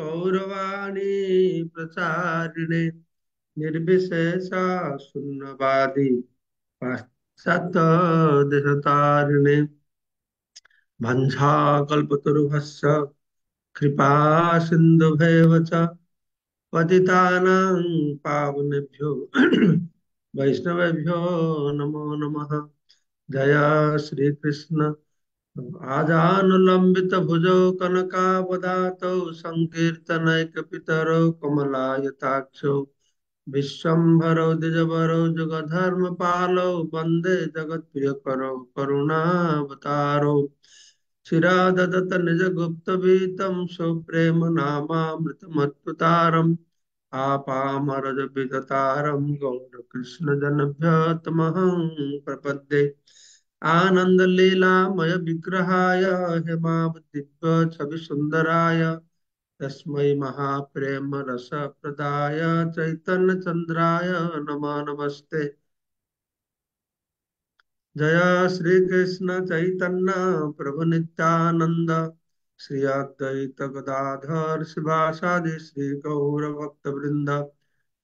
गौरवाणी प्रचारिणे निर्विशेषा शून्यवादी भंसा भञ्झाकल्पतरुभश्च कृपा सिंधु पतितानां पावनेभ्यो वैष्णवेभ्यो नमो नमः जय कृष्ण आजानुलम्बित भुजौ कनकावदातौ सङ्कीर्तनैकपितरौ कमलायताक्षौ विश्वम्भरौ द्विजवरौ जुगधर्मपालौ वन्दे जगत्प्रियकरौ करुणावतारौ चिराददत निजगुप्तवीतं सुप्रेमनामामृतमत्तुतारम् आपामरजविदतारं गौरकृष्णजनभ्यतमहं प्रपद्ये आनन्दलीलामय विग्रहाय सुंदराय तस्म महाप्रेम चैतन्य चंद्राय नम नमस्ते जय श्री कृष्ण चैतन्य प्रभु नित्यानंद श्री अद्वैत गदाधर शिवासादि श्री गौर भक्त वृंद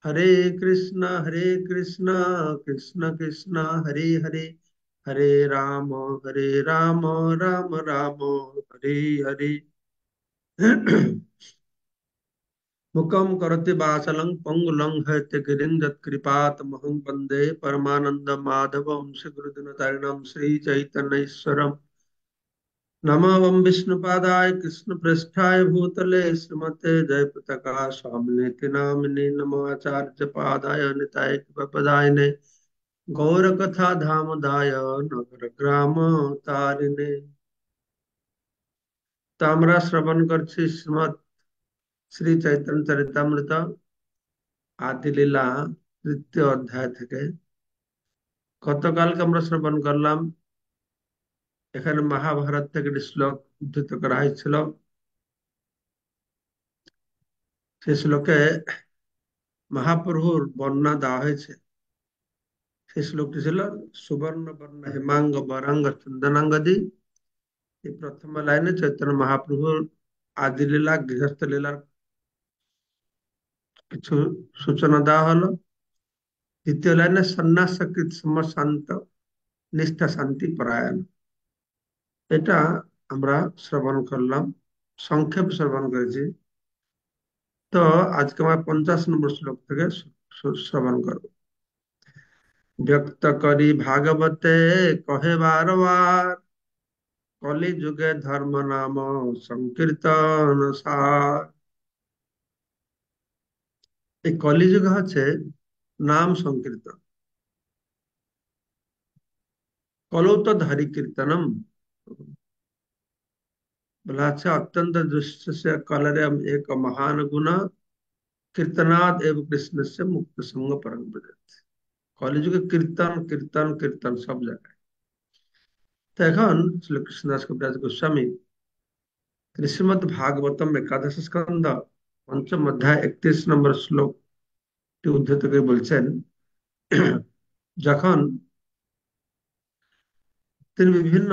हरे कृष्ण हरे कृष्ण कृष्ण कृष्ण हरे हरे हरे राम हरे राम राम राम हरे हरे मुखम करते बासलंग पंग लंग पंगुलंग गिरिंद कृपात महंग वंदे परमानंद माधव श्री गुरुदिन तरणम श्री चैतन्यश्वरम नमः विष्णुपादाय कृष्ण पृष्ठाय भूतले श्रीमते जय पताका स्वामी नामिने नमो आचार्य पादाय निताय पदाय ने ગૌરકથા ધામદાય নগর গ্রাম તારીને তা আমরা শ্রবণ করছি শ্রীমৎ শ্রী চৈতন্য চরিতামৃত আদিলীলা তৃতীয় অধ্যায় থেকে গতকালকে আমরা শ্রবণ করলাম এখানে মহাভারত থেকে একটি শ্লোক উদ্ধৃত করা হয়েছিল সেই শ্লোকে মহাপ্রভুর বর্ণনা দেওয়া হয়েছে ইস লোকতে ছিল সুবর্ণবর্ণ হেমাঙ্গ বরাং চন্দনঙ্গদি এই প্রথম লাইনে চৈতন্য মহাপ্রভু আদিলেলা গৃহস্থ লেলা কিছু সূচনা দাহল দ্বিতীয় লাইনে সন্ন্যাসকীত সমশান্ত নিস্ত শান্তি পরায়ন এটা আমরা শ্রবণ করলাম সংক্ষিপ্ত শ্রবণ করেছি তো আজ আমরা 50 নম্বর শ্লোক থেকে শ্রবণ করব व्यक्त करी भागवते कहे बार बार कलि जुगे धर्म नाम संकीर्तन सार कलिजुग हे नाम संकीर्तन कलौ तो धारी कीर्तनम बोला अत्यंत दृश्य से कल एक महान गुण कीर्तनाद एवं कृष्ण से मुक्त संग पर কলেজ যুগে কীর্তন কীর্তন কীর্তন সব জায়গায় তো এখন শ্রী কবিরাজ গোস্বামী শ্রীমদ ভাগবতম একাদশ স্কন্ধ পঞ্চম অধ্যায় একত্রিশ নম্বর শ্লোকটি উদ্ধৃত করে বলছেন যখন তিনি বিভিন্ন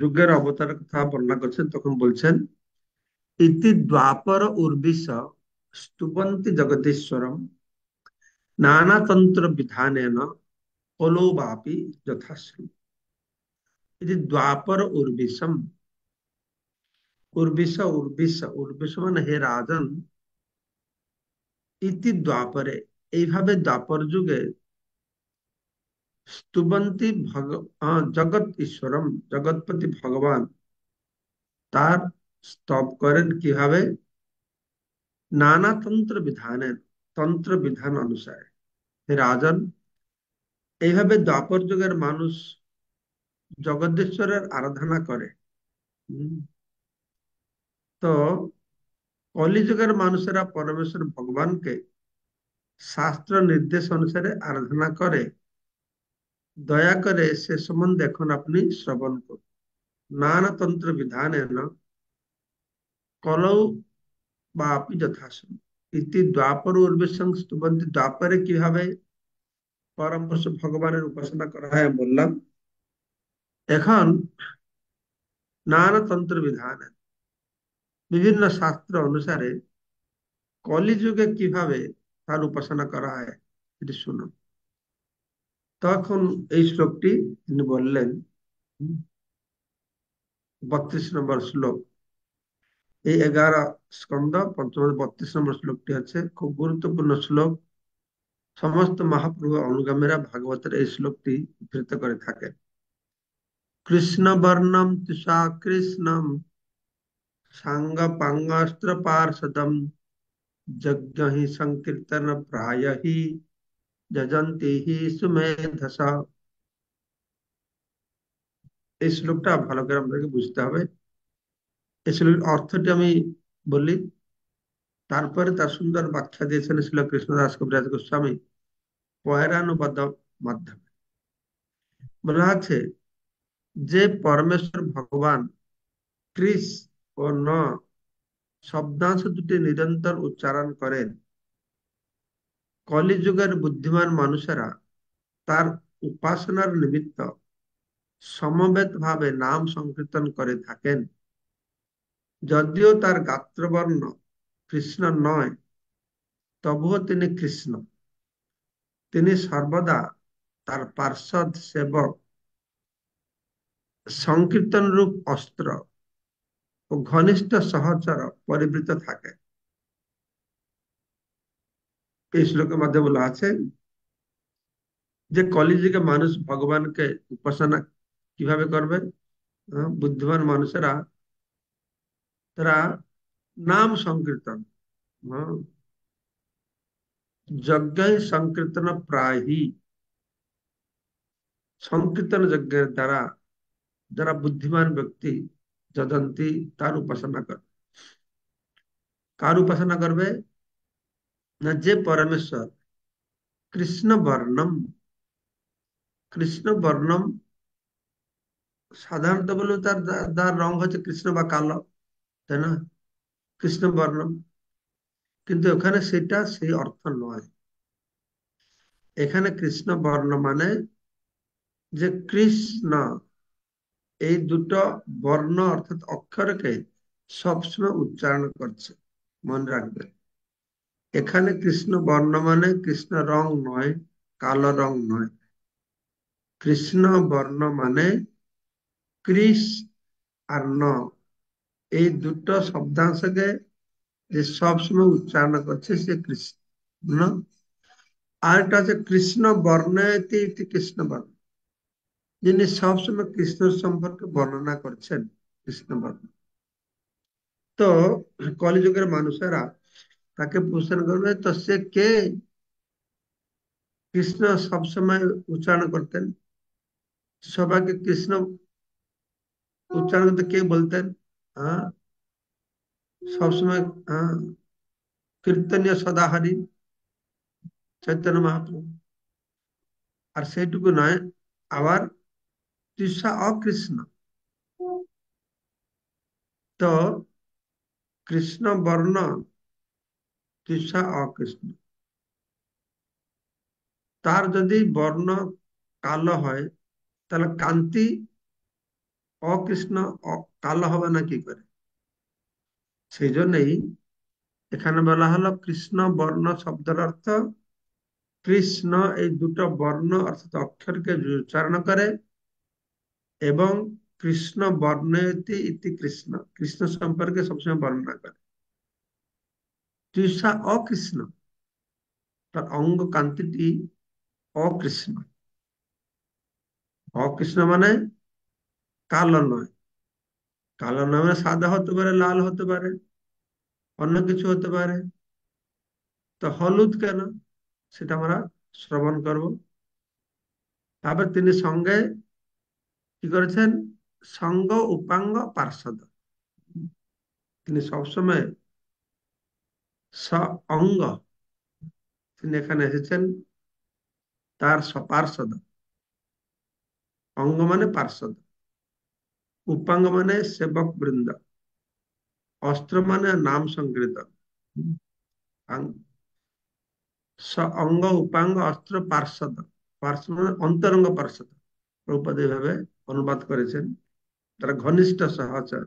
যুগের অবতার কথা বর্ণনা করছেন তখন বলছেন ইতি দ্বাপর উর্বিশ স্তুপন্তী জগদীশ্বরম नानातंत्र विधान कलोबापी यथाश्रम द्वापर उर्विशम उर्विष उर्विष उर्विष हे राजन इति द्वापरे ये द्वापर जुगे स्तुवंती भग जगत ईश्वरम जगतपति भगवान तार स्तव करें कि भाव नाना तंत्र विधान तंत्र विधान अनुसार রাজন এইভাবে দ্বাপর যুগের মানুষ জগদেশ্বরের আরাধনা করে তো কলিযুগের মানুষেরা পরমেশ্বর ভগবানকে শাস্ত্র নির্দেশ অনুসারে আরাধনা করে দয়া করে সে সম্বন্ধে এখন আপনি শ্রবণ করুন নানাতন্ত্র এল কলৌ বা আপনি যথাসময় ইতি দ্বাপর উর্বির সংস্তুবন্তি দ্বাপরে কিভাবে পরমপুরুষ ভগবানের উপাসনা করা হয় বললাম এখন নানা তন্ত্র বিধান বিভিন্ন শাস্ত্র অনুসারে কলিযুগে কিভাবে তার উপাসনা করা হয় এটি শুনো তখন এই শ্লোকটি তিনি বললেন বত্রিশ নম্বর শ্লোক এই এগারো স্কন্দ পঞ্চম বত্রিশ নম্বর শ্লোকটি আছে খুব গুরুত্বপূর্ণ শ্লোক সমস্ত মহাপ্রভু অনুগামীরা ভাগবতের এই শ্লোকটি উদ্ধৃত করে থাকে কৃষ্ণ বর্ণম তুষা কৃষ্ণম সাঙ্গ পাঙ্গাস্ত্র পার্ষদম যজ্ঞ হি সংকীর্তন প্রায় হি যজন্তি হি সুমেধসা এই শ্লোকটা ভালো করে আমাদেরকে বুঝতে হবে এই শ্লোকের অর্থটি আমি বললি তারপরে তার সুন্দর ব্যাখ্যা দিয়েছেন ছিল কৃষ্ণদাস কবিরাজ গোস্বামী পয়রানুবাদ মাধ্যমে বলা আছে যে পরমেশ্বর ভগবান ক্রিস ও ন শব্দাংশ দুটি নিরন্তর উচ্চারণ করেন কলিযুগের বুদ্ধিমান মানুষেরা তার উপাসনার নিমিত্ত সমবেত ভাবে নাম সংকীর্তন করে থাকেন যদিও তার গাত্রবর্ণ কৃষ্ণ নয় তবুও তিনি কৃষ্ণ তিনি সর্বদা তার পার্শ্বদ সেবক সংকীর্তন রূপ অস্ত্র ও ঘনিষ্ঠ সহচর পরিবৃত থাকে এই শ্লোকের মধ্যে বলা আছে যে কলিযুগে মানুষ ভগবানকে উপাসনা কিভাবে করবে বুদ্ধিমান মানুষেরা तथा नाम संकीर्तन यज्ञ संकीर्तन प्राही संकीर्तन यज्ञ द्वारा যারা বুদ্ধিমান ব্যক্তি যদন্তি তার উপাসনা করবে কার উপাসনা করবে না যে পরমেশ্বর কৃষ্ণ বর্ণম কৃষ্ণ বর্ণম সাধারণত বললে তার তার রং হচ্ছে কৃষ্ণ বা কালো তাই না কৃষ্ণ বর্ণ কিন্তু ওখানে সেটা সেই অর্থ নয় এখানে কৃষ্ণ বর্ণ মানে যে কৃষ্ণ এই দুটো বর্ণ অর্থাৎ অক্ষরকে সবসময় উচ্চারণ করছে মনে রাখবে এখানে কৃষ্ণ বর্ণ মানে কৃষ্ণ রং নয় কালো রং নয় কৃষ্ণ বর্ণ মানে কৃষ আর ন এই দুটো শব্দাংশকে যে সবসময় উচ্চারণ করছে সে কৃষ্ণ আর একটা হচ্ছে কৃষ্ণ বর্ণয়তি কৃষ্ণ বর্ণ যিনি সবসময় কৃষ্ণ সম্পর্কে বর্ণনা করছেন কৃষ্ণ বর্ণ তো কলিযুগের মানুষেরা তাকে প্রশ্ন করবে তো সে কে কৃষ্ণ সবসময় উচ্চারণ করতেন সবাইকে কৃষ্ণ উচ্চারণ করতে কে বলতেন সবসময় হ্যাঁ কীর্তনীয় সদাহারী চৈতন্য মহাপ্রভু আর সেইটুকু নয় আবার তৃষা অকৃষ্ণ তো কৃষ্ণ বর্ণ তৃষা অকৃষ্ণ তার যদি বর্ণ কালো হয় তাহলে কান্তি অকৃষ্ণ কালো হবে না কি করে সেই জন্যই এখানে বলা হলো কৃষ্ণ বর্ণ শব্দের অর্থ কৃষ্ণ এই দুটো বর্ণ অর্থাৎ অক্ষরকে উচ্চারণ করে এবং কৃষ্ণ বর্ণয়তি ইতি কৃষ্ণ কৃষ্ণ সম্পর্কে সবসময় বর্ণনা করে তৃষা অকৃষ্ণ তার অঙ্গ কান্তিটি অকৃষ্ণ অকৃষ্ণ মানে কালো নয় কালো নয় মানে সাদা হতে পারে লাল হতে পারে অন্য কিছু হতে পারে তো হলুদ কেন সেটা আমরা শ্রবণ করব তারপর তিনি সঙ্গে কি করেছেন সঙ্গ উপাঙ্গ পার্ষদ তিনি সবসময় স অঙ্গ তিনি এখানে এসেছেন তার পার্ষদ অঙ্গ মানে পার্ষদ উপাঙ্গ মানে সেবক বৃন্দ অস্ত্র মানে নাম সংকৃত অঙ্গ উপাঙ্গ অস্ত্র পার্শ্বদ পার্শ্ব মানে অন্তরঙ্গ পার্শ্বদ প্রৌপদী ভাবে অনুবাদ করেছেন তারা ঘনিষ্ঠ সহচর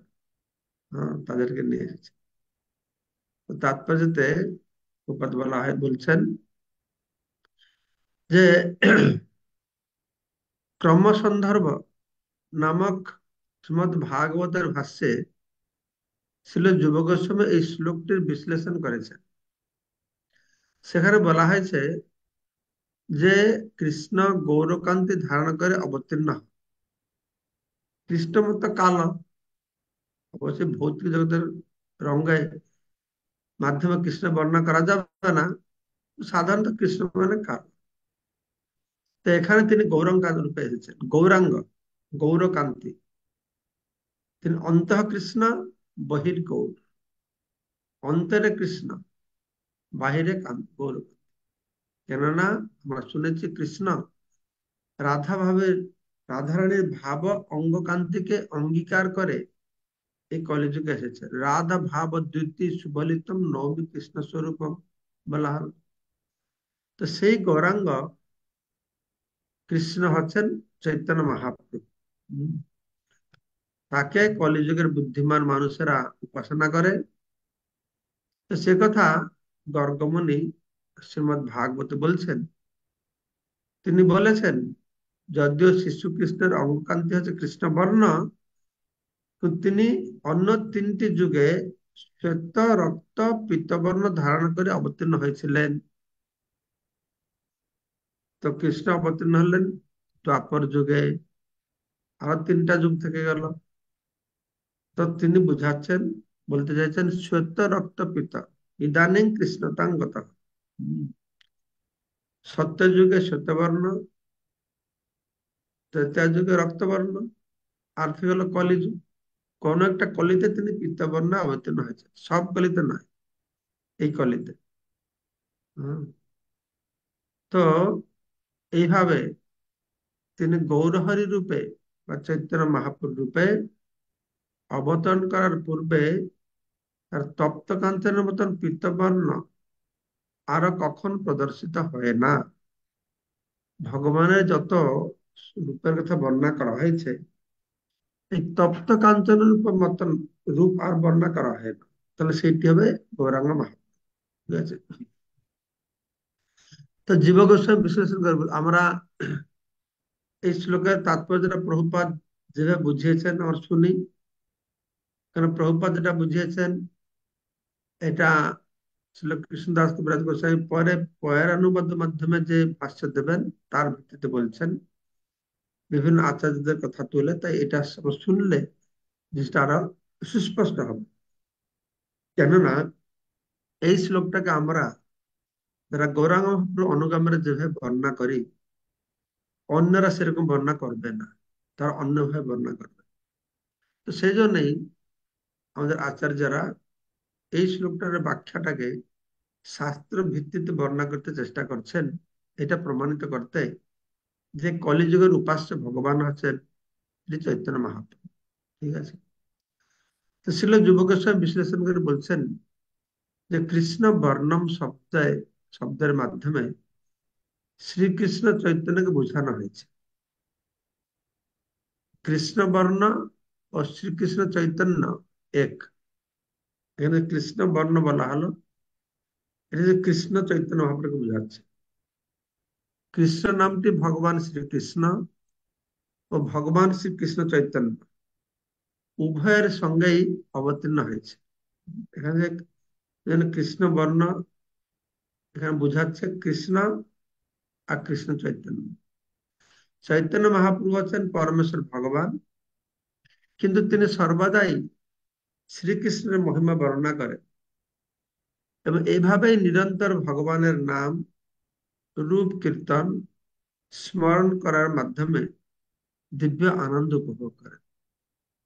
তাদেরকে নিয়ে এসেছে তাৎপর্যতে উপাদ বলা হয় বলছেন যে ক্রমসন্দর্ভ নামক শ্রীমদ ভাগবতের ভাষ্যে শিল যুবগোস্বামী এই শ্লোকটির বিশ্লেষণ করেছে সেখানে বলা হয়েছে যে কৃষ্ণ গৌরকান্তি ধারণ করে অবতীর্ণ কৃষ্ণ মতো কাল অবশ্যই ভৌতিক জগতের রঙ্গে মাধ্যমে কৃষ্ণ বর্ণনা করা যাবে না সাধারণত কৃষ্ণ মানে কাল তো এখানে তিনি গৌরঙ্গ রূপে এসেছেন গৌরাঙ্গ গৌরকান্তি তিনি অন্ত কৃষ্ণ বহির গৌর অন্তরে কৃষ্ণ বাহিরে গৌর কেননা আমরা শুনেছি কৃষ্ণ রাধা ভাবের রাধারানীর ভাব অঙ্গকান্তিকে অঙ্গীকার করে এই কলেজকে এসেছে রাধা ভাব দ্বিতীয় সুবলিতম নবী কৃষ্ণ স্বরূপ বলা হল তো সেই গৌরাঙ্গ কৃষ্ণ হচ্ছেন চৈতন্য মহাপ্রভু তাকে কলিযুগের বুদ্ধিমান মানুষেরা উপাসনা করে তো সে কথা গর্গমণি শ্রীমদ ভাগবত বলছেন তিনি বলেছেন যদিও শিশু কৃষ্ণের অঙ্গকান্তি হচ্ছে কৃষ্ণবর্ণ তিনি অন্য তিনটি যুগে শ্বেত রক্ত পিতবর্ণ ধারণ করে অবতীর্ণ হয়েছিলেন তো কৃষ্ণ অবতীর্ণ হলেন দ্বাপর যুগে আরো তিনটা যুগ থেকে গেল তো তিনি বুঝাচ্ছেন বলতে চাইছেন শ্বেত পিত ইদানিং কৃষ্ণতাঙ্গত সত্যযুগে শ্বেতবর্ণ ত্রেতা যুগে রক্তবর্ণ আর হলো কলিযুগ কোন একটা কলিতে তিনি পিত্তবর্ণে অবতীর্ণ হয়েছে সব কলিতে নয় এই কলিতে তো এইভাবে তিনি গৌরহরি রূপে বা চৈতন্য মহাপুর রূপে অবতরণ করার পূর্বে তার তপ্ত কাঞ্চনের মতন পিতবর্ণ আর কখন প্রদর্শিত হয় না ভগবানের যত রূপের কথা বর্ণনা করা হয়েছে এই তপ্ত কাঞ্চন রূপ মতন রূপ আর বর্ণনা করা হয় না তাহলে সেইটি হবে গৌরাঙ্গ মাহাত্ম ঠিক আছে তো জীব গোস্বামী বিশ্লেষণ করব আমরা এই শ্লোকের তাৎপর্যটা প্রভুপাত যেভাবে বুঝিয়েছেন আমার শুনি কারণ প্রভুপাত যেটা বুঝিয়েছেন এটা ছিল কৃষ্ণদাস কবিরাজ গোস্বামী পরে পয়ের অনুবাদ মাধ্যমে যে ভাষ্য দেবেন তার ভিত্তিতে বলছেন বিভিন্ন আচার্যদের কথা তুলে তাই এটা শুনলে জিনিসটা আরো সুস্পষ্ট হবে কেননা এই শ্লোকটাকে আমরা যারা গৌরাঙ্গ অনুগামের যেভাবে বর্ণনা করি অন্যরা সেরকম বর্ণনা করবে না তারা অন্যভাবে বর্ণনা করবে তো সেই জন্যই আমাদের আচার্যরা এই শ্লোকটার ব্যাখ্যাটাকে শাস্ত্র ভিত্তিতে বর্ণনা করতে চেষ্টা করছেন এটা প্রমাণিত করতে যে কলিযুগের উপাস্য ভগবান আছেন শ্রী চৈতন্য মহাপ্রভু ঠিক আছে তো শিল যুবকেশ্বর বিশ্লেষণ করে বলছেন যে কৃষ্ণ বর্ণম শব্দে শব্দের মাধ্যমে শ্রীকৃষ্ণ চৈতন্যকে বোঝানো হয়েছে কৃষ্ণ বর্ণ ও শ্রীকৃষ্ণ চৈতন্য এক এখানে কৃষ্ণ বর্ণ বলা হলো এটা যে কৃষ্ণ চৈতন্য মহাপ্রভুকে বোঝাচ্ছে কৃষ্ণ নামটি ভগবান শ্রীকৃষ্ণ ও ভগবান শ্রীকৃষ্ণ চৈতন্য উভয়ের সঙ্গেই অবতীর্ণ হয়েছে এখানে কৃষ্ণ বর্ণ এখানে বোঝাচ্ছে কৃষ্ণ আর কৃষ্ণ চৈতন্য চৈতন্য মহাপ্রভু হচ্ছেন পরমেশ্বর ভগবান কিন্তু তিনি সর্বদাই শ্রীকৃষ্ণের মহিমা বর্ণনা করে এবং এইভাবেই নিরন্তর ভগবানের নাম রূপ কীর্তন স্মরণ করার মাধ্যমে দিব্য আনন্দ উপভোগ করে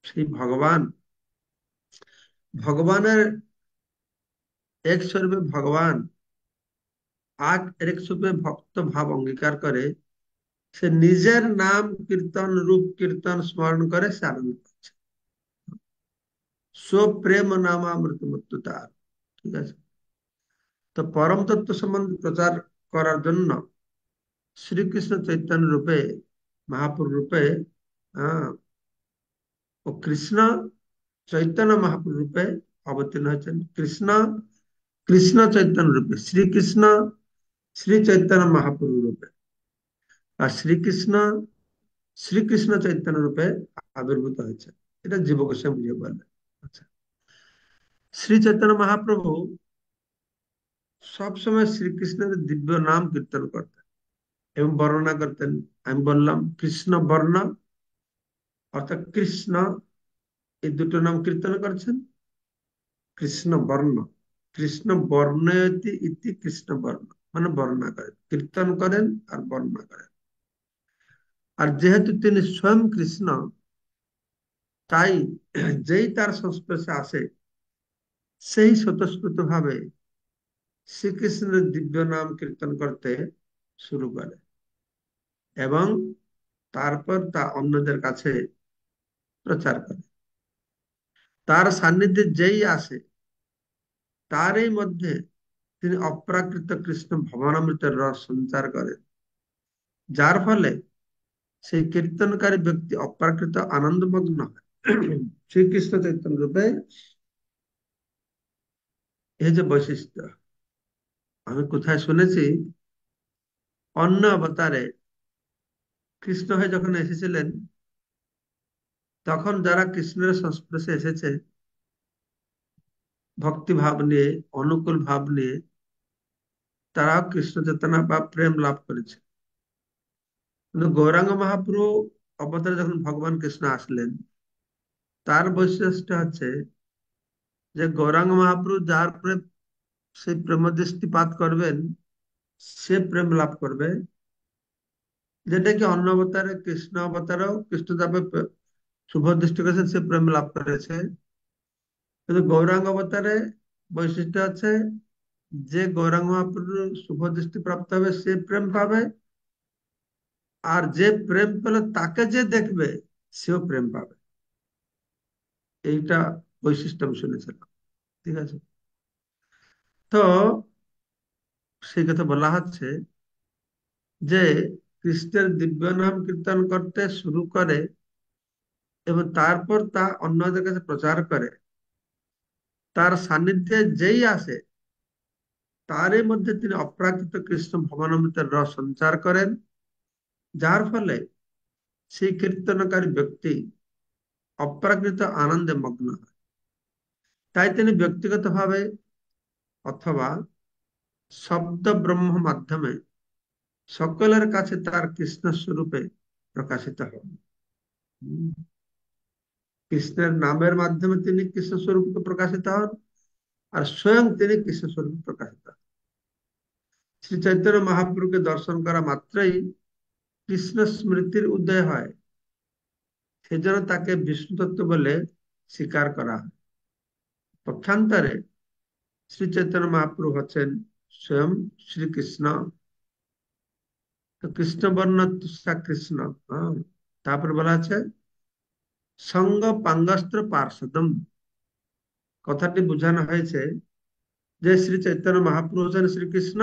সেই ভগবান ভগবানের এক স্বরূপে ভগবান আট এক স্বরূপে ভক্ত ভাব অঙ্গীকার করে সে নিজের নাম কীর্তন রূপ কীর্তন স্মরণ করে সে আনন্দ স্বপ্রেম নামামৃত মৃত্যু তার ঠিক আছে তো পরম তত্ত্ব সম্বন্ধে প্রচার করার জন্য শ্রীকৃষ্ণ চৈতন্য রূপে মহাপুর রূপে ও কৃষ্ণ চৈতন্য মহাপুর রূপে অবতীর্ণ হয়েছেন কৃষ্ণ কৃষ্ণ চৈতন্য রূপে শ্রীকৃষ্ণ শ্রী চৈতন্য মহাপুর রূপে আর শ্রীকৃষ্ণ শ্রীকৃষ্ণ চৈতন্য রূপে আবির্ভূত হয়েছে এটা জীবকে সে বুঝে বলে আচ্ছা। শ্রী চৈতন্য মহাপ্রভু সবসময় শ্রীকৃষ্ণের দিব্য নাম কীর্তন করতেন এবং বর্ণনা করতেন আমি বললাম কৃষ্ণ বর্ণ অর্থাৎ কৃষ্ণ এই দুটো নাম কীর্তন করছেন কৃষ্ণ বর্ণ কৃষ্ণ বর্ণয়তি ইতি কৃষ্ণ বর্ণ মানে বর্ণনা করেন কীর্তন করেন আর বর্ণনা করেন আর যেহেতু তিনি স্বয়ং কৃষ্ণ তাই যেই তার সংস্পর্শে আসে সেই স্বতঃস্ফূর্ত ভাবে শ্রীকৃষ্ণের দিব্য নাম কীর্তন করতে শুরু করে এবং তারপর তা অন্যদের কাছে প্রচার করে তার সান্নিধ্যে যেই আসে তারই মধ্যে তিনি অপ্রাকৃত কৃষ্ণ ভবনামৃতের রস সঞ্চার করেন যার ফলে সেই কীর্তনকারী ব্যক্তি অপ্রাকৃত আনন্দমগ্ন হয় শ্রীকৃষ্ণ চৈতন্য রূপে এই যে বৈশিষ্ট্য আমি কোথায় শুনেছি অন্য অবতারে কৃষ্ণ হয়ে যখন এসেছিলেন তখন যারা কৃষ্ণের সংস্পর্শে এসেছে ভক্তি ভাব নিয়ে অনুকূল ভাব নিয়ে তারা কৃষ্ণ চেতনা বা প্রেম লাভ করেছে কিন্তু গৌরাঙ্গ মহাপ্রভু অবতারে যখন ভগবান কৃষ্ণ আসলেন তার বৈশিষ্ট্য আছে যে গৌরাঙ্গ মহাপ্রভু যার প্রেম সেই প্রেম দৃষ্টিপাত করবেন সে প্রেম লাভ করবে যেটা কি অন্য অবতারে কৃষ্ণ অবতারেও কৃষ্ণদেবে শুভ দৃষ্টি করেছেন সে প্রেম লাভ করেছে কিন্তু গৌরাঙ্গ অবতারে বৈশিষ্ট্য আছে যে গৌরাঙ্গ মহাপ্রভু শুভ দৃষ্টি প্রাপ্ত হবে সে প্রেম পাবে আর যে প্রেম পেল তাকে যে দেখবে সেও প্রেম পাবে এইটা বৈশিষ্ট্য আমি শুনেছিলাম ঠিক আছে তো সেই কথা বলা হচ্ছে যে কৃষ্ণের দিব্য নাম কীর্তন করতে শুরু করে এবং তারপর তা অন্যদের কাছে প্রচার করে তার সান্নিধ্যে যেই আসে তারই মধ্যে তিনি অপ্রাকৃত কৃষ্ণ ভবনমিতের রস সঞ্চার করেন যার ফলে সেই কীর্তনকারী ব্যক্তি অপ্রাকৃত আনন্দে মগ্ন হয় তাই তিনি ব্যক্তিগতভাবে অথবা শব্দ ব্রহ্ম মাধ্যমে সকলের কাছে তার কৃষ্ণ স্বরূপে প্রকাশিত হন কৃষ্ণের নামের মাধ্যমে তিনি কৃষ্ণ স্বরূপকে প্রকাশিত হন আর স্বয়ং তিনি কৃষ্ণ স্বরূপ প্রকাশিত হন শ্রী চৈতন্য মহাপ্রভুকে দর্শন করা মাত্রই কৃষ্ণ স্মৃতির উদয় হয় সেজন্য তাকে বিষ্ণু তত্ত্ব বলে স্বীকার করা হয় পক্ষান্তরে শ্রী চৈতন্য মহাপ্রভু হচ্ছেন স্বয়ং শ্রীকৃষ্ণ কৃষ্ণ বর্ণ তুষা কৃষ্ণ তারপরে বলা আছে সঙ্গ পাঙ্গস্ত্র পার্শ্বদম কথাটি বুঝানো হয়েছে যে শ্রী চৈতন্য মহাপ্রভু হচ্ছেন শ্রীকৃষ্ণ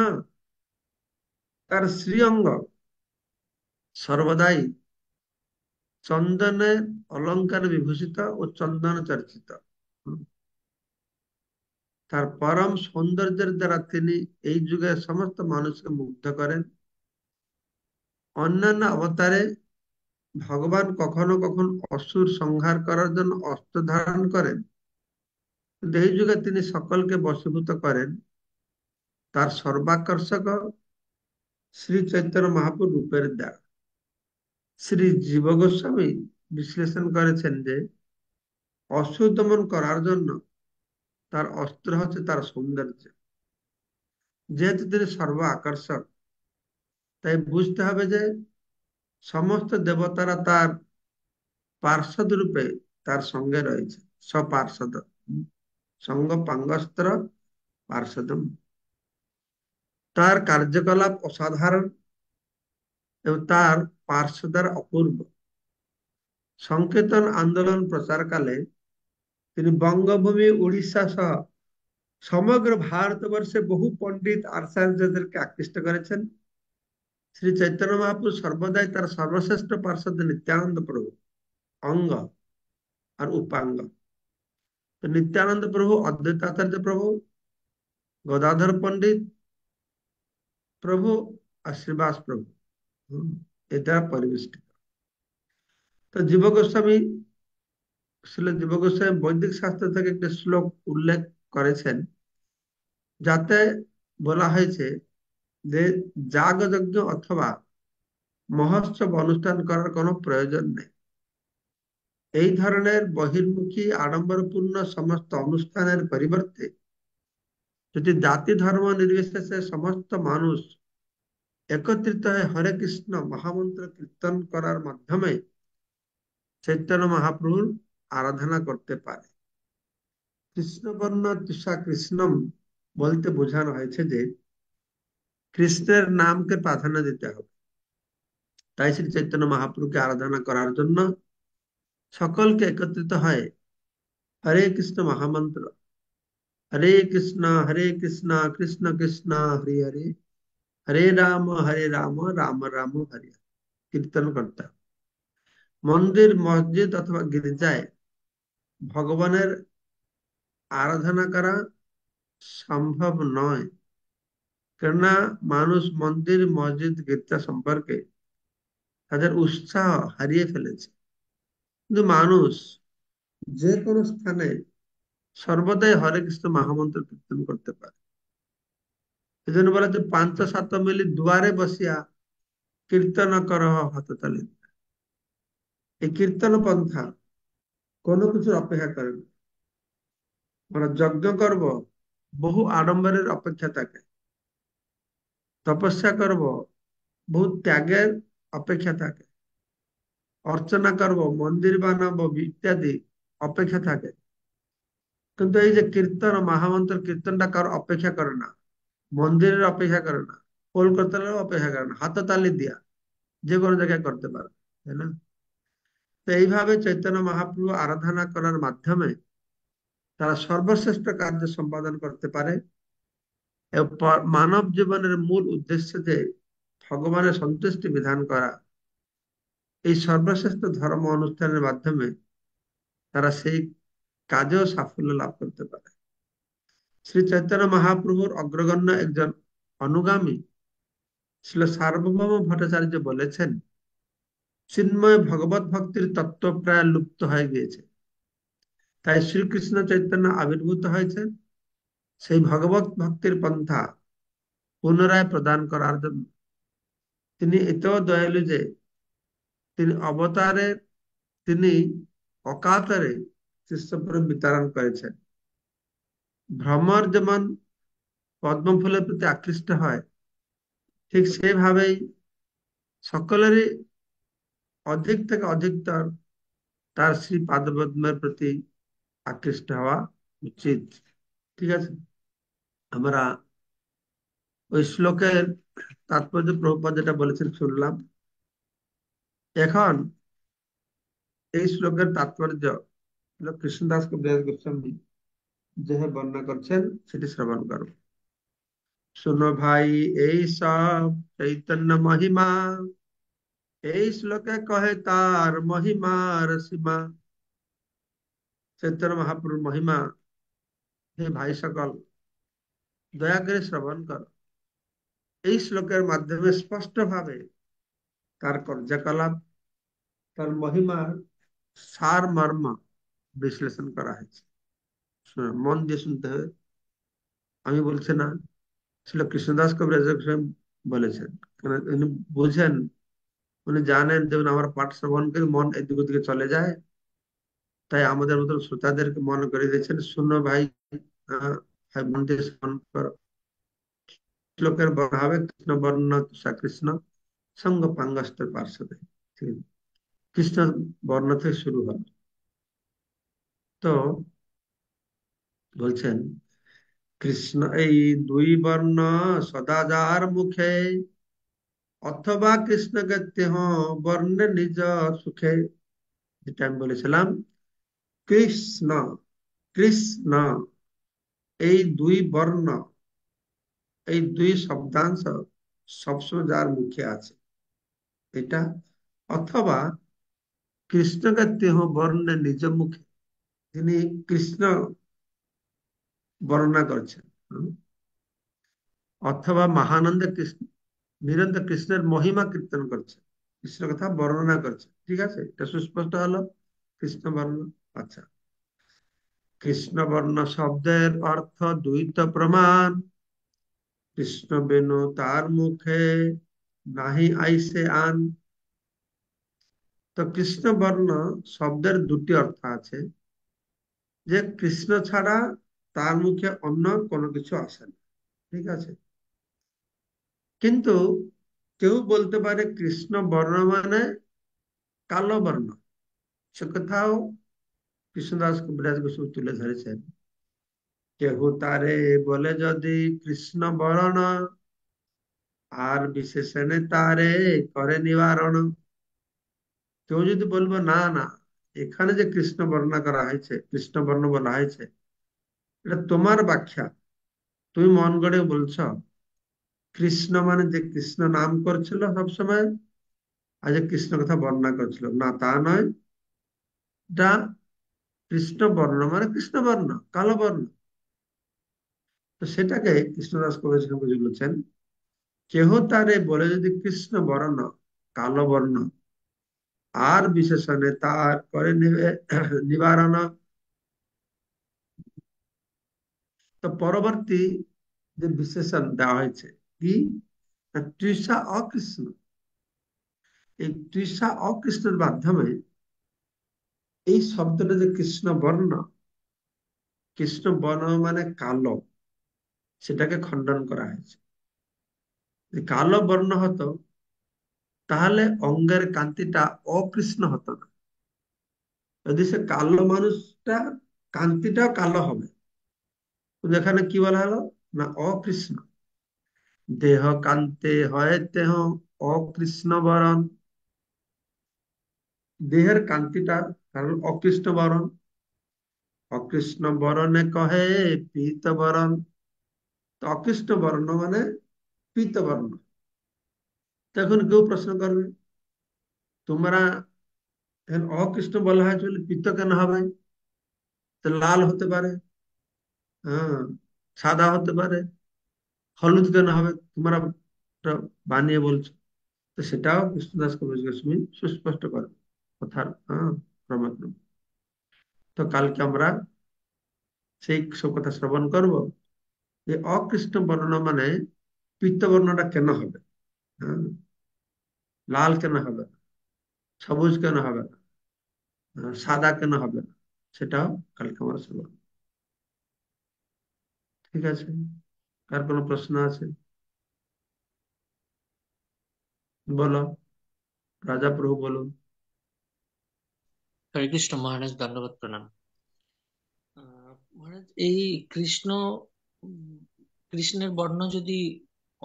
তার শ্রী অঙ্গ সর্বদাই চন্দনে অলঙ্কার বিভূষিত ও চন্দন চর্চিত তার পরম সৌন্দর্যের দ্বারা তিনি এই যুগে সমস্ত মানুষকে মুগ্ধ করেন অন্যান্য অবতারে ভগবান কখনো কখনো অসুর সংহার করার জন্য অস্ত্র ধারণ করেন এই যুগে তিনি সকলকে বশীভূত করেন তার সর্বাকর্ষক শ্রী চৈতন্য মহাপুর রূপের দ্বারা শ্রী জীব গোস্বামী বিশ্লেষণ করেছেন যে অসুর দমন করার জন্য তার অস্ত্র হচ্ছে তার সৌন্দর্য যেহেতু তিনি সর্ব আকর্ষক তাই বুঝতে হবে যে সমস্ত দেবতারা তার পার্শ্বদ রূপে তার সঙ্গে রয়েছে সপার্শ্বদ সঙ্গ পাঙ্গস্ত্র পার্শ্বদ তার কার্যকলাপ অসাধারণ এবং তার পার্শ্বদার অপূর্ব সংকেতন আন্দোলন প্রচারকালে তিনি বঙ্গভূমি উড়িষ্যা সহ সমগ্র ভারতবর্ষে বহু পণ্ডিত আচার্যদেরকে আকৃষ্ট করেছেন শ্রী চৈতন্য মহাপুর সর্বদাই তার সর্বশ্রেষ্ঠ পার্শ্বদ নিত্যানন্দ প্রভু অঙ্গ আর উপাঙ্গ নিত্যানন্দ প্রভু অদ্বৈত আচার্য প্রভু গদাধর পণ্ডিত প্রভু আর শ্রীবাস প্রভু এটা পরিবেষ্টিত তো জীব গোস্বামী আসলে জীব গোস্বামী বৈদিক শাস্ত্র থেকে একটা শ্লোক উল্লেখ করেছেন যাতে বলা হয়েছে যে যাগযজ্ঞ অথবা মহোৎসব অনুষ্ঠান করার কোনো প্রয়োজন নেই এই ধরনের বহির্মুখী আড়ম্বরপূর্ণ সমস্ত অনুষ্ঠানের পরিবর্তে যদি জাতি ধর্ম নির্বিশেষে সমস্ত মানুষ একত্রিত হয়ে হরে কৃষ্ণ মহামন্ত্র কীর্তন করার মাধ্যমে চৈতন্য মহাপ্রভুর আরাধনা করতে পারে কৃষ্ণবর্ণ তুষা কৃষ্ণম বলতে বোঝানো হয়েছে যে কৃষ্ণের নামকে প্রাধান্য দিতে হবে তাই শ্রী চৈতন্য মহাপ্রভুকে আরাধনা করার জন্য সকলকে একত্রিত হয় হরে কৃষ্ণ মহামন্ত্র হরে কৃষ্ণ হরে কৃষ্ণ কৃষ্ণ কৃষ্ণ হরি হরে হরে রাম হরে রাম রাম রাম হরে কীর্তন কর্তা মন্দির মসজিদ অথবা গির্জায় ভগবানের আরাধনা করা সম্ভব নয় কেননা মানুষ মন্দির মসজিদ গীর্জা সম্পর্কে তাদের উৎসাহ হারিয়ে ফেলেছে কিন্তু মানুষ যে কোনো স্থানে সর্বদাই হরে কৃষ্ণ মহামন্ত্র কীর্তন করতে পারে এজন্য বলা যে ପାଞ୍ଚ ସାତ ମିଲି ଦୁଆରେ ବସିଆ କୀର୍ତ୍ତନ କର ହାତ ତଳେ এই কীর্তন পন্থা কোনো কিছুর অপেক্ষা করবে আমরা যজ্ঞ করব বহু আড়ম্বরের অপেক্ষা থাকে তপস্যা করব বহু ত্যাগের অপেক্ষা থাকে অর্চনা করব মন্দির বানাবো ইত্যাদি অপেক্ষা থাকে কিন্তু এই যে কীর্তন মহামন্ত্র কীর্তনটা কারো অপেক্ষা করে না মন্দিরের অপেক্ষা করে না কলকাতারও অপেক্ষা করে না হাততালি দিয়া যে কোনো জায়গায় করতে পারে তাই না তো এইভাবে চৈতন্য মহাপ্রভু আরাধনা করার মাধ্যমে তারা সর্বশ্রেষ্ঠ কার্য সম্পাদন করতে পারে মানব জীবনের মূল উদ্দেশ্য যে ভগবানের সন্তুষ্টি বিধান করা এই সর্বশ্রেষ্ঠ ধর্ম অনুষ্ঠানের মাধ্যমে তারা সেই কাজেও সাফল্য লাভ করতে পারে শ্রী চৈতন্য মহাপ্রভুর অগ্রগণ্য একজন অনুগামী ছিল সার্বভৌম ভট্টাচার্য বলেছেন চিন্ময় ভগবত ভক্তির তত্ত্ব প্রায় লুপ্ত হয়ে গিয়েছে তাই শ্রীকৃষ্ণ চৈতন্য আবির্ভূত হয়েছেন সেই ভগবত ভক্তির পন্থা পুনরায় প্রদান করার জন্য তিনি এত দয়ালু যে তিনি অবতারে তিনি অকাতরে শিষ্যপুর বিতরণ করেছেন ভ্রমর যেমন পদ্মফুলের প্রতি আকৃষ্ট হয় ঠিক সেভাবেই সকলেরই অধিক থেকে অধিকতর তার শ্রী পাদপদ্মের প্রতি আকৃষ্ট হওয়া উচিত ঠিক আছে আমরা ওই শ্লোকের তাৎপর্য প্রভুপদ যেটা বলেছেন শুনলাম এখন এই শ্লোকের তাৎপর্য কৃষ্ণদাসকে কবিরাজ গোস্বামী जेहे बर्णना कर श्रवण कर सुन भाई ऐसा चैतन्य महिमा श्लोक कहे तार महिमा रसीमा चैतन्य महाप्रभु महिमा हे भाई सकल दया करे श्रवण कर श्लोक माध्यम स्पष्ट भाव तार कार्यकलाप तार महिमा सार मर्म विश्लेषण कराई মন দিয়ে শুনতে হবে আমি বলছি না ছিল কৃষ্ণদাস কবিরাজ বলেছেন মানে উনি বুঝেন উনি জানেন যেমন আমার পাঠ শ্রবণ করে মন এদিক ওদিকে চলে যায় তাই আমাদের মতন শ্রোতাদেরকে মনে করে দিয়েছেন শুনো ভাই মন দিয়ে শ্রবণ করো শ্লোকের বর্ণাবে কৃষ্ণ বর্ণ তুষা কৃষ্ণ সঙ্গ পাঙ্গস্তের পার্শ্বদে কৃষ্ণ বর্ণ থেকে শুরু হয় তো বলছেন কৃষ্ণ এই দুই বর্ণ যার মুখে অথবা কৃষ্ণ গত্যহ বর্ণে নিজ সুখে যেটা আমি বলেছিলাম কৃষ্ণ কৃষ্ণ এই দুই বর্ণ এই দুই শব্দাংশ সবসময় যার মুখে আছে এটা অথবা কৃষ্ণ গত্যহ বর্ণে নিজ মুখে তিনি কৃষ্ণ বর্ণনা করছে অথবা মহানন্দে কৃষ্ণ নিরন্তর কৃষ্ণের মহিমা কীর্তন করছে কৃষ্ণ কথা বর্ণনা করছে ঠিক আছে এটা সুস্পষ্ট হলো কৃষ্ণ বর্ণ আচ্ছা কৃষ্ণ বর্ণ শব্দের অর্থ দ্বৈত প্রমাণ কৃষ্ণ বেনু তার মুখে নাহি আইসে আন তো কৃষ্ণ বর্ণ শব্দের দুটি অর্থ আছে যে কৃষ্ণ ছাড়া তার মুখে অন্য কোনো কিছু আসে না ঠিক আছে কিন্তু কেউ বলতে পারে কৃষ্ণ বর্ণ মানে কালো বর্ণ সে কথাও কৃষ্ণদাস কবিরাজ গোস্বামী তুলে ধরেছেন কেহ তারে বলে যদি কৃষ্ণ বরণ আর বিশেষণে তারে করে নিবারণ কেউ যদি বলবো না না এখানে যে কৃষ্ণ বর্ণনা করা হয়েছে কৃষ্ণ বর্ণ বলা হয়েছে এটা তোমার ব্যাখ্যা তুমি মন গড়ে বলছ কৃষ্ণ মানে যে কৃষ্ণ নাম করছিল সবসময় আর যে কৃষ্ণ কথা বর্ণনা করছিল না তা নয় এটা কৃষ্ণ বর্ণ মানে কৃষ্ণ বর্ণ কালো বর্ণ তো সেটাকে কৃষ্ণদাস কবি বুঝে বলেছেন কেহ তারে বলে যদি কৃষ্ণ বর্ণ কালো বর্ণ আর বিশেষণে তার করে নিবারণ তো পরবর্তী যে বিশেষণ দেওয়া হয়েছে কি তৃষা অকৃষ্ণ এই তৃষা অকৃষ্ণের মাধ্যমে এই শব্দটা যে কৃষ্ণ বর্ণ কৃষ্ণ বর্ণ মানে কালো সেটাকে খণ্ডন করা হয়েছে কালো বর্ণ হতো তাহলে অঙ্গের কান্তিটা অকৃষ্ণ হতো না যদি সে কালো মানুষটা কান্তিটাও কালো হবে এখানে কি বলা হলো না অকৃষ্ণ দেহ কান্তে হয় তেহ অকৃষ্ণ বরণ দেহের কান্তিটা কারণ অকৃষ্ণ বরণ অকৃষ্ণ বরণে কহে পীত বরণ তো অকৃষ্ণ বর্ণ মানে পীত বর্ণ তখন কেউ প্রশ্ন করবে তোমরা অকৃষ্ণ বলা হয়েছে পিত্ত কেন হবে তো লাল হতে পারে হ্যাঁ সাদা হতে পারে হলুদ কেন হবে তোমরা বানিয়ে বলছো তো সেটাও কৃষ্ণদাস কবি গোস্বামী সুস্পষ্ট করে কথার হ্যাঁ তো কালকে আমরা সেই সব কথা শ্রবণ করবো যে অকৃষ্ণ বর্ণ মানে পিত্ত বর্ণটা কেন হবে হ্যাঁ লাল কেন হবে না সবুজ কেন হবে না হ্যাঁ, সাদা কেন হবে না সেটাও কালকে আমরা শ্রবণ ঠিক আছে আর কোনো প্রশ্ন আছে বলো রাজা প্রভু বলো হরে কৃষ্ণ মহারাজ ধন্যবাদ প্রণাম মহারাজ এই কৃষ্ণ কৃষ্ণের বর্ণ যদি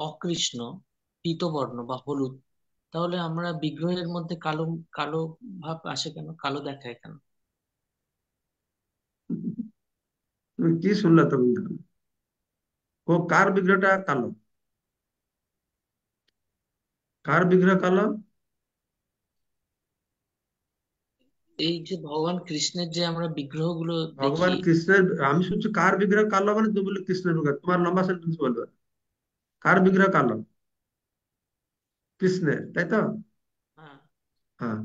অকৃষ্ণ পীত বর্ণ বা হলুদ তাহলে আমরা বিগ্রহের মধ্যে কালো কালো ভাব আসে কেন কালো দেখায় কেন কি শুনলা তুমি ও কার বিগ্রহটা কালো কার বিগ্রহ কালো এই যে ভগবান কৃষ্ণের যে আমরা ভগবান কৃষ্ণের আমি শুনছি কার বিগ্রহ কালো মানে তুমি বললে কৃষ্ণের বিগ্রহ তোমার লম্বা সেন্টেন্স বলবে কার বিগ্রহ কালো কৃষ্ণের তাই তো হ্যাঁ, হ্যাঁ।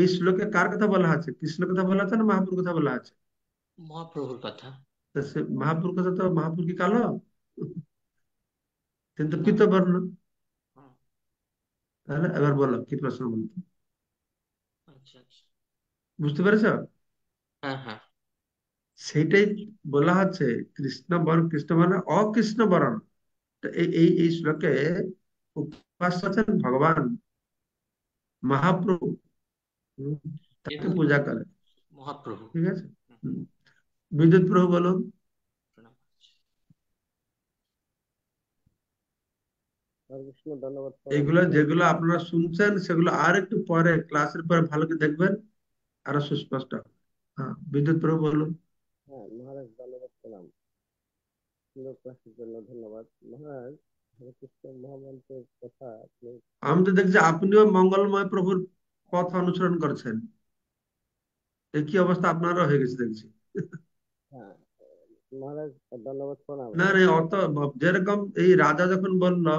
এই শ্লোকে কার কথা বলা আছে কৃষ্ণ কথা বলা আছে না মহাপুর কথা বলা আছে মহাপ্রভুর কথা মহাপুর কথা তো মহাপুর কি কালো Hmm. सिंदुप के तो बोल ना हां তাহলে এবারে বলো কি প্রশ্ন বলতে আচ্ছা আচ্ছা বুঝতে পারছ স্যার হ্যাঁ হ্যাঁ সেইটাই বলা আছে কৃষ্ণ বর্ম কৃষ্ণ মানে অ কৃষ্ণ বরণ তো এই এই এই শ্লোকে उपासचन भगवान महाপ্রভু এত পূজা করে महाপ্রভু ঠিক আছে বিশুদ্ধ প্রভু বলো এগুলো যেগুলো আপনারা শুনছেন সেগুলো আর একটু পরে ক্লাসের পরে ভালো করে দেখবেন আরো সুস্পষ্ট হ্যাঁ বিদ্যুৎ প্রভু বলুন হ্যাঁ মহারাজ ধন্যবাদ সালাম সুন্দর ক্লাসের জন্য ধন্যবাদ মহারাজ আমি তো দেখছি আপনিও মঙ্গলময় প্রভুর পথ অনুসরণ করছেন একই অবস্থা আপনারও হয়ে গেছে দেখছি হ্যাঁ, না রে অত যেরকম এই রাজা যখন বললো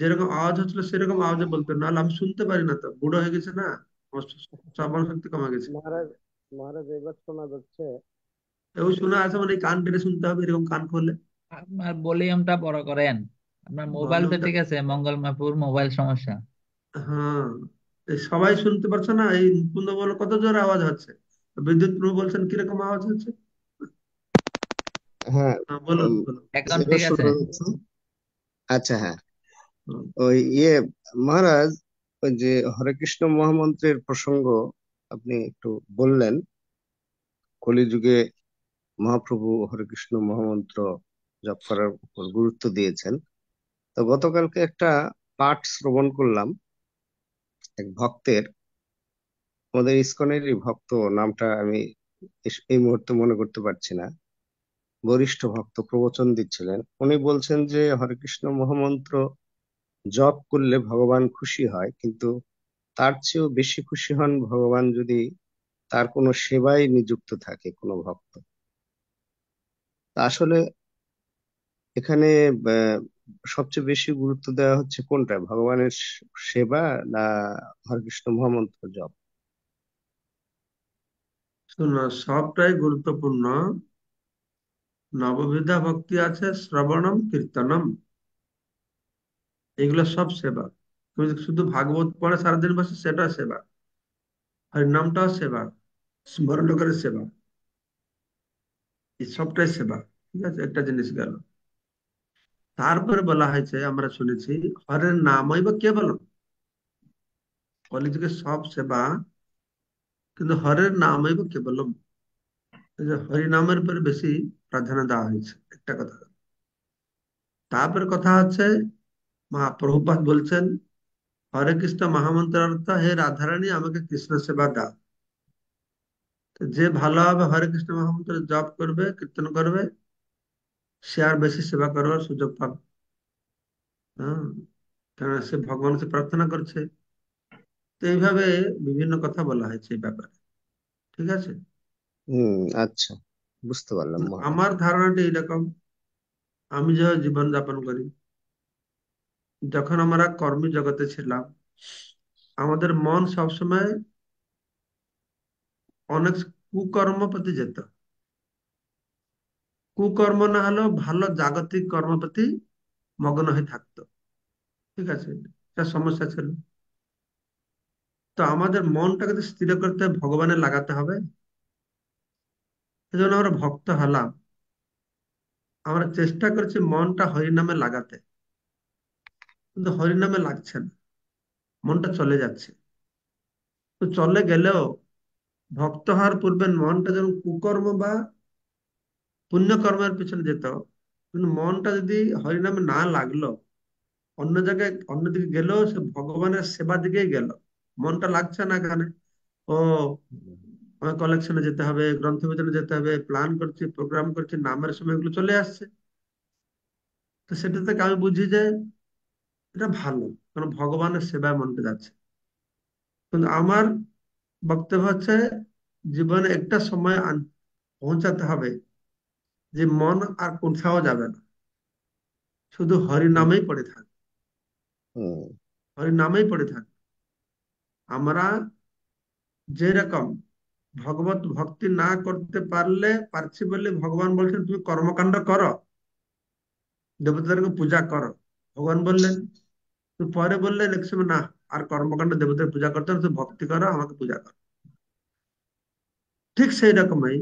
যেরকম আওয়াজ হচ্ছিল সেরকম আওয়াজে বলতো নাহলে আমি শুনতে পারি না তো বুড়ো হয়ে গেছে না শ্রবণ শক্তি কমে গেছে মহারাজ মহারাজ এবার শোনা যাচ্ছে ওই শোনা আছে মানে কান পেরে শুনতে হবে এরকম কান খোলে আপনার ভলিউমটা বড় করেন আপনার মোবাইল তো ঠিক আছে মঙ্গল মোবাইল সমস্যা হ্যাঁ সবাই শুনতে পারছে না এই মুকুন্দ বলে কত জোরে আওয়াজ হচ্ছে বিদ্যুৎ প্রভু বলছেন কিরকম আওয়াজ হচ্ছে হ্যাঁ, হ্যাঁ বলুন বলো এখন ঠিক আছে আচ্ছা হ্যাঁ ওই ইয়ে মহারাজ ওই যে হরে কৃষ্ণ মহামন্ত্রের প্রসঙ্গ আপনি একটু বললেন কলিযুগে মহাপ্রভু হরে কৃষ্ণ মহামন্ত্র জপ করার উপর গুরুত্ব দিয়েছেন তো গতকালকে একটা পাঠ শ্রবণ করলাম এক ভক্তের আমাদের ইস্কনেরই ভক্ত নামটা আমি এই মুহূর্তে মনে করতে পারছি না বরিষ্ঠ ভক্ত প্রবচন দিচ্ছিলেন উনি বলছেন যে হরে কৃষ্ণ মহামন্ত্র জপ করলে ভগবান খুশি হয় কিন্তু তার চেয়েও বেশি খুশি হন ভগবান যদি তার কোনো সেবায় নিযুক্ত থাকে কোনো ভক্ত আসলে এখানে সবচেয়ে বেশি গুরুত্ব দেওয়া হচ্ছে কোনটা ভগবানের সেবা না হরকৃষ্ণ মহামন্ত্র জপ শোনো সবটাই গুরুত্বপূর্ণ নববিধা ভক্তি আছে শ্রবণম কীর্তনম এগুলো সব সেবা তুমি শুধু ভাগবত পড়ে সারাদিন বসে সেটা সেবা হরিনামটাও সেবা স্মরণ করে সেবা সবটাই সেবা ঠিক আছে একটা জিনিস গেল তারপরে বলা হয়েছে আমরা শুনেছি হরের নামই বা কেবল কলিযুগে সব সেবা কিন্তু হরের নামই বা কেবল হরিনামের উপর বেশি প্রাধান্য দেওয়া হয়েছে একটা কথা তারপরে কথা আছে মহাপ্রভুপাত বলছেন হরে কৃষ্ণ মহামন্ত্রার্থ হে রাধারানী আমাকে কৃষ্ণ সেবা দাও যে ভালোভাবে হরে কৃষ্ণ মহামন্ত্র জপ করবে কীর্তন করবে সে আর বেশি সেবা করবার সুযোগ পাবে হ্যাঁ ভগবান সে ভগবানকে প্রার্থনা করছে তো এইভাবে বিভিন্ন কথা বলা হয়েছে এই ব্যাপারে ঠিক আছে হম আচ্ছা বুঝতে পারলাম আমার ধারণাটি এইরকম আমি যে জীবন যাপন করি যখন আমরা কর্মী জগতে ছিলাম আমাদের মন সবসময় অনেক কুকর্ম প্রতি যেত কুকর্ম না হলেও ভালো জাগতিক কর্ম প্রতি মগ্ন হয়ে থাকতো ঠিক আছে এটা সমস্যা ছিল তো আমাদের মনটাকে যদি স্থির করতে ভগবানে লাগাতে হবে সেজন্য আমরা ভক্ত হলাম আমরা চেষ্টা করছি মনটা হরিনামে লাগাতে কিন্তু হরিনামে লাগছে না মনটা চলে যাচ্ছে তো চলে গেলেও ভক্ত হওয়ার পূর্বে মনটা যখন কুকর্ম বা পুণ্যকর্মের পিছনে যেত কিন্তু মনটা যদি হরিনামে না লাগলো অন্য জায়গায় অন্যদিকে গেলেও সে ভগবানের সেবা দিকেই গেল মনটা লাগছে না এখানে ও আমার কলেকশনে যেতে হবে গ্রন্থ বিতরণে যেতে হবে প্ল্যান করছি প্রোগ্রাম করছি নামের সময় এগুলো চলে আসছে তো সেটা থেকে আমি বুঝি যে এটা ভালো কারণ ভগবানের সেবায় মনটা যাচ্ছে কিন্তু আমার বক্তব্য হচ্ছে জীবনে একটা সময় পৌঁছাতে হবে যে মন আর কোথাও যাবে না শুধু হরি নামেই পড়ে থাকে নামেই পড়ে থাকে আমরা যেরকম ভগবত ভক্তি না করতে পারলে পারছি বলে ভগবান বলছেন তুমি কর্মকাণ্ড করো দেবতাদেরকে পূজা করো ভগবান বললেন তো পরে বললে লক্ষ্মী না আর কর্মকাণ্ড দেবতার পূজা করতে হবে তুমি ভক্তি করো আমাকে পূজা করো ঠিক সেই রকমই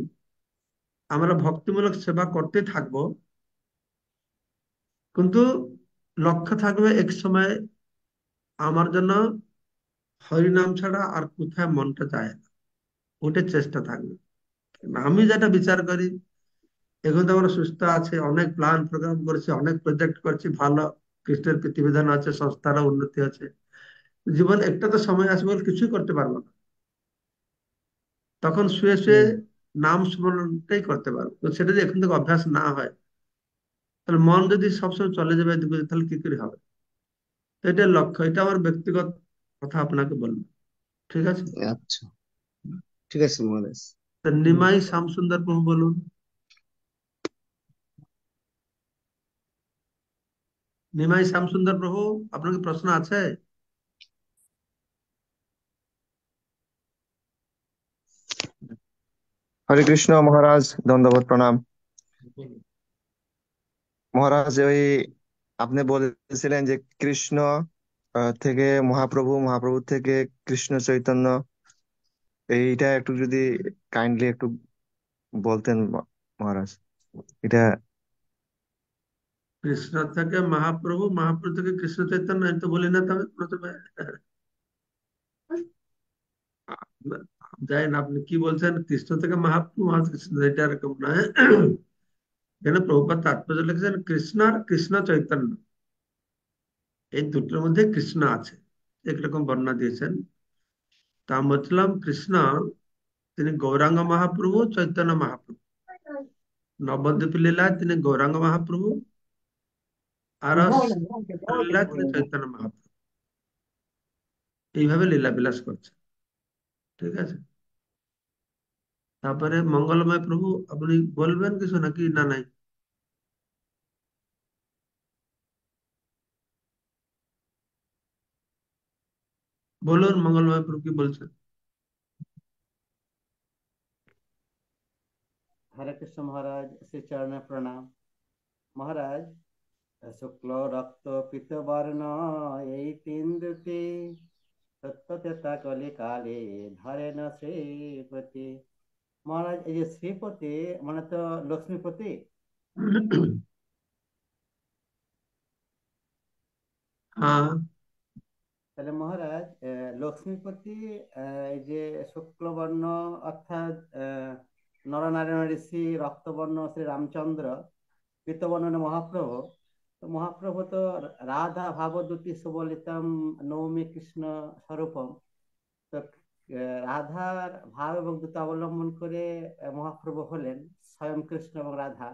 আমরা ভক্তিমূলক সেবা করতে থাকব কিন্তু লক্ষ্য থাকবে এক সময় আমার জন্য হরিনাম ছাড়া আর কোথায় মনটা যায় না ওটা চেষ্টা থাকবে আমি যেটা বিচার করি এখন তো আমরা সুস্থ আছে অনেক প্ল্যান প্রোগ্রাম করছি অনেক প্রজেক্ট করছি ভালো খ্রিস্টের বিধিবিধান আছে সংস্থারও উন্নতি আছে জীবন একটা তো সময় আসবে বলে কিছুই করতে পারবো না তখন শুয়ে শুয়ে নাম স্মরণটাই করতে পারবো সেটা যদি এখন থেকে অভ্যাস না হয় তাহলে মন যদি সবসময় চলে যাবে তাহলে কি করে হবে তো এটা লক্ষ্য এটা আমার ব্যক্তিগত কথা আপনাকে বলবো ঠিক আছে আচ্ছা ঠিক আছে মহারাজ নিমাই শ্যামসুন্দর প্রভু বলুন নিমাই শ্যামসুন্দর প্রভু আপনার কি প্রশ্ন আছে হরে কৃষ্ণ মহারাজ দণ্ডবোধ প্রণাম মহারাজ ওই আপনি বলেছিলেন যে কৃষ্ণ থেকে মহাপ্রভু মহাপ্রভু থেকে কৃষ্ণ চৈতন্য এইটা একটু যদি কাইন্ডলি একটু বলতেন মহারাজ এটা कृष्ण থেকে মহাপ্রভু মহাপ্রভু থেকে কৃষ্ণ চৈতন্য আমি তো বলি না তবে প্রথমে যাই না আপনি কি বলছেন কৃষ্ণ থেকে মহাপ্রভু মহাকৃষ্ণ এটা এরকম না এখানে প্রভুপাত তাৎপর্য লিখেছেন কৃষ্ণ আর কৃষ্ণ চৈতন্য এই দুটোর মধ্যে কৃষ্ণ আছে একরকম বর্ণনা দিয়েছেন তা বলছিলাম কৃষ্ণ তিনি গৌরাঙ্গ মহাপ্রভু চৈতন্য মহাপ্রভু নবদ্বীপ লীলায় তিনি গৌরাঙ্গ মহাপ্রভু চৈতন্য মহাপ্রভু এইভাবে লীলা বিলাস করছে ঠিক আছে তারপরে মঙ্গলময় প্রভু আপনি বলবেন কিছু নাকি না নাই বলুন মঙ্গলময় প্রভু কি বলছেন हरे कृष्ण महाराज श्री चरण प्रणाम महाराज শুক্ল রক্ত পিত বর্ণ এই তিন দুটি সত্যচেতা কলি কালে ধরে না শ্রীপতি মহারাজ এই যে শ্রীপতি মানে তো লক্ষ্মীপতি হ্যাঁ। তাহলে মহারাজ লক্ষ্মীপতি এই যে শুক্লবর্ণ অর্থাৎ নরনারায়ণ ঋষি রক্তবর্ণ শ্রী রামচন্দ্র পিতবর্ণ মহাপ্রভু তো মহাপ্রভু তো রাধা দুটি সুবলিতম নৌমি কৃষ্ণ স্বরূপম তো রাধার ভাব এবং দূত অবলম্বন করে মহাপ্রভু হলেন স্বয়ং কৃষ্ণ এবং রাধা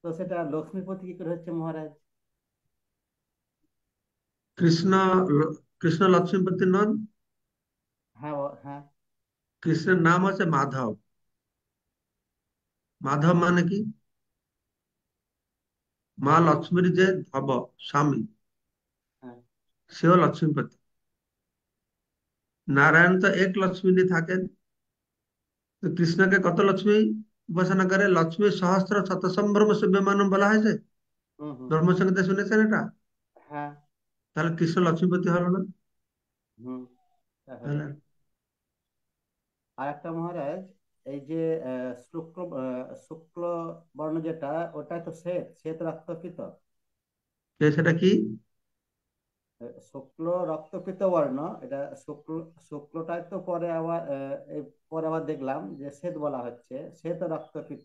তো সেটা লক্ষ্মীপতি কি করে হচ্ছে মহারাজ কৃষ্ণ কৃষ্ণ লক্ষ্মীপতি নন হ্যাঁ হ্যাঁ কৃষ্ণের নাম হচ্ছে মাধব মাধব মানে কি মা লক্ষ্মীর যে ধব স্বামী হ্যাঁ। সেও লক্ষ্মীপতি নারায়ণ তো এক লক্ষ্মী নিয়ে থাকেন তো কৃষ্ণকে কত লক্ষ্মী উপাসনা করে লক্ষ্মী সহস্র শত সম্ভ্রম সভ্যমান বলা হয়েছে ব্রহ্মসংগীতে শুনেছেন এটা হ্যাঁ। তাহলে কৃষ্ণ লক্ষ্মীপতি হলো না আর একটা মহারাজ এই যে শুক্র যেটা ওটাই তো শ্বেত শ্বেত রক্তপিত সেটা কি শুক্ল রক্তপিত বর্ণ এটা শুক্ল শুক্লটাই তো পরে আবার পরে আবার দেখলাম যে শ্বেত বলা হচ্ছে শ্বেত রক্তপিত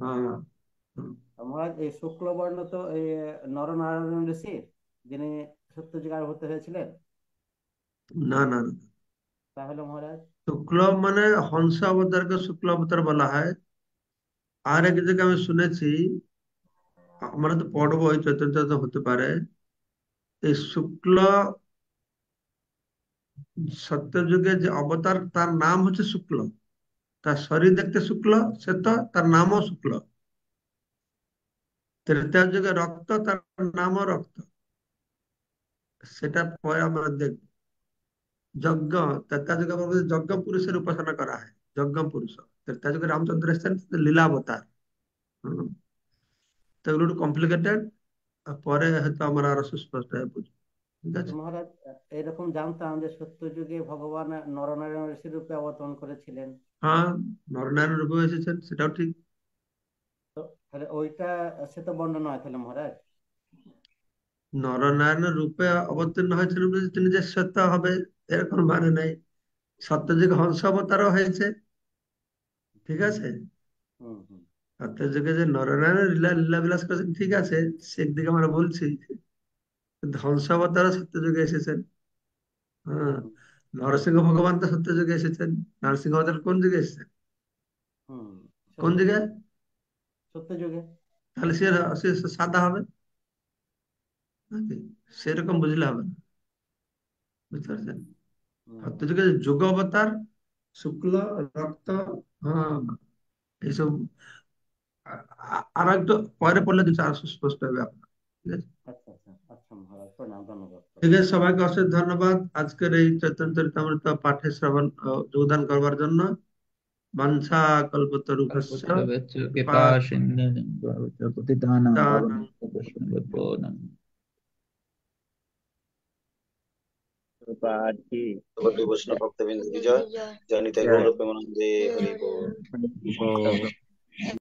হ্যাঁ। মহারাজ এই শুক্ল বর্ণ তো এই নরনারায়ণ ঋষি যিনি সত্যযুগে হতে হয়েছিলেন না না তাহলে মহারাজ শুক্ল মানে হংস অবতারকে শুক্ল অবতার বলা হয় আর এক জায়গায় আমি শুনেছি আমরা তো পড়বো ওই চৈতন্য হতে পারে এই শুক্ল সত্যযুগে যে অবতার তার নাম হচ্ছে শুক্ল তার শরীর দেখতে শুক্ল সে তো তার নামও শুক্ল তৃতীয় যুগে রক্ত তার নাম রক্ত সেটা পরে আমরা দেখব যজ্ঞ তৃতীয় যুগে যজ্ঞ পুরুষের উপাসনা করা হয় যজ্ঞ পুরুষ That Tajuka Ramchandra is the Lila Avatar. So a পরে হয়তো আমার আরো সুস্পষ্ট হয়ে বুঝবো মহারাজ এরকম জানতাম যে সত্য যুগে ভগবান নরনারায়ণ ঋষি রূপে অবতরণ করেছিলেন হ্যাঁ নরনারায়ণ রূপে এসেছেন সেটাও ঠিক তাহলে ওইটা সে তো বর্ণনা নয় তাহলে মহারাজ নরনারায়ণ রূপে অবতীর্ণ হয়েছিল তিনি যে সত্য হবে এরকম মানে নাই সত্যযুগে হংস অবতারও হয়েছে ঠিক আছে অর্থাৎ যুগে যে নরনারায়ণ লীলা লীলা বিলাস করেছেন ঠিক আছে সেদিকে আমরা বলছি ধ্বংসাবতারা যুগে এসেছেন হ্যাঁ নরসিংহ ভগবান তো যুগে এসেছেন নরসিংহ অবতার কোন যুগে এসেছেন কোন যুগে তাহলে সে সাদা হবে নাকি সেরকম বুঝলে হবে না বুঝতে পারছেন যুগে যুগ অবতার শুক্ল রক্ত হ্যাঁ এইসব আর একটু পরে পড়লে কিছু আরো সুস্পষ্ট হবে আপনার ঠিক আছে আচ্ছা আচ্ছা আচ্ছা মহারাজ প্রণাম ধন্যবাদ ঠিক আছে সবাইকে অশেষ ধন্যবাদ আজকের এই চৈতন্য চরিতামৃত পাঠে শ্রবণ যোগদান করবার জন্য বাঞ্ছা কল্পতরুভস্য কৃপা সিন্ধু পাঠি বৈষ্ণব ভক্তবৃন্দ বিজয় হ্যাঁ। জয় নিতাই গৌরব প্রেমানন্দে হরি হ্যাঁ।